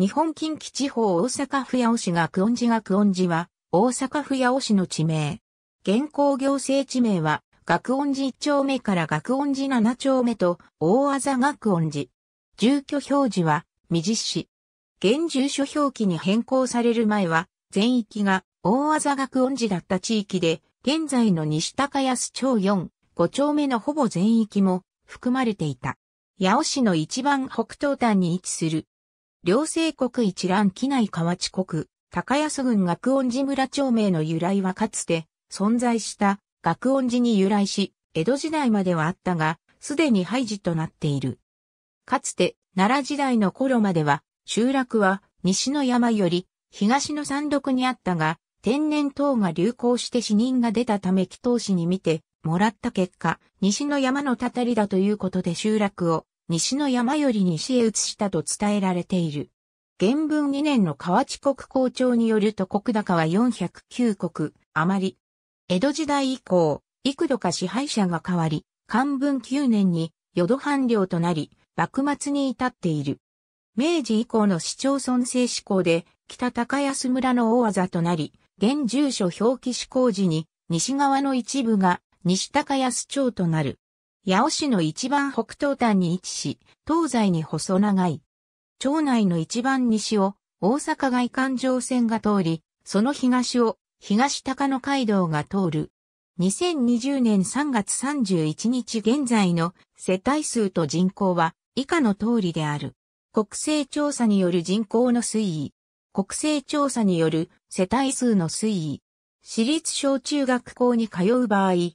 日本近畿地方大阪府八尾市が久遠寺が久遠寺は、大阪府八尾市の地名。現行行政地名は、学音寺1丁目から学音寺7丁目と、大あ学音寺。住居表示は、未実市。現住所表記に変更される前は、全域が大あ学音寺だった地域で、現在の西高安町4、5丁目のほぼ全域も含まれていた。八尾市の一番北東端に位置する両政国一覧機内河内国、高安郡学音寺村町名の由来はかつて存在した学音寺に由来し、江戸時代まではあったが、すでに廃寺となっている。かつて奈良時代の頃までは、集落は西の山より東の山麓にあったが、天然痘が流行して死人が出たため祈祷師に見てもらった結果、西の山のたたりだということで集落を西の山より西へ移したと伝えられている。原文2年の河内国校長によると国高は409国余り。江戸時代以降、幾度か支配者が変わり、漢文9年に淀藩領となり、幕末に至っている。明治以降の市町村制施行で、北高安村の大技となり、現住所表記施行時に、西側の一部が西高安町となる。八尾市の一番北東端に位置し、東西に細長い。町内の一番西を大阪外環状線が通り、その東を東高野街道が通る。2020年3月31日現在の世帯数と人口は以下の通りである。国勢調査による人口の推移。国勢調査による世帯数の推移。私立小中学校に通う場合、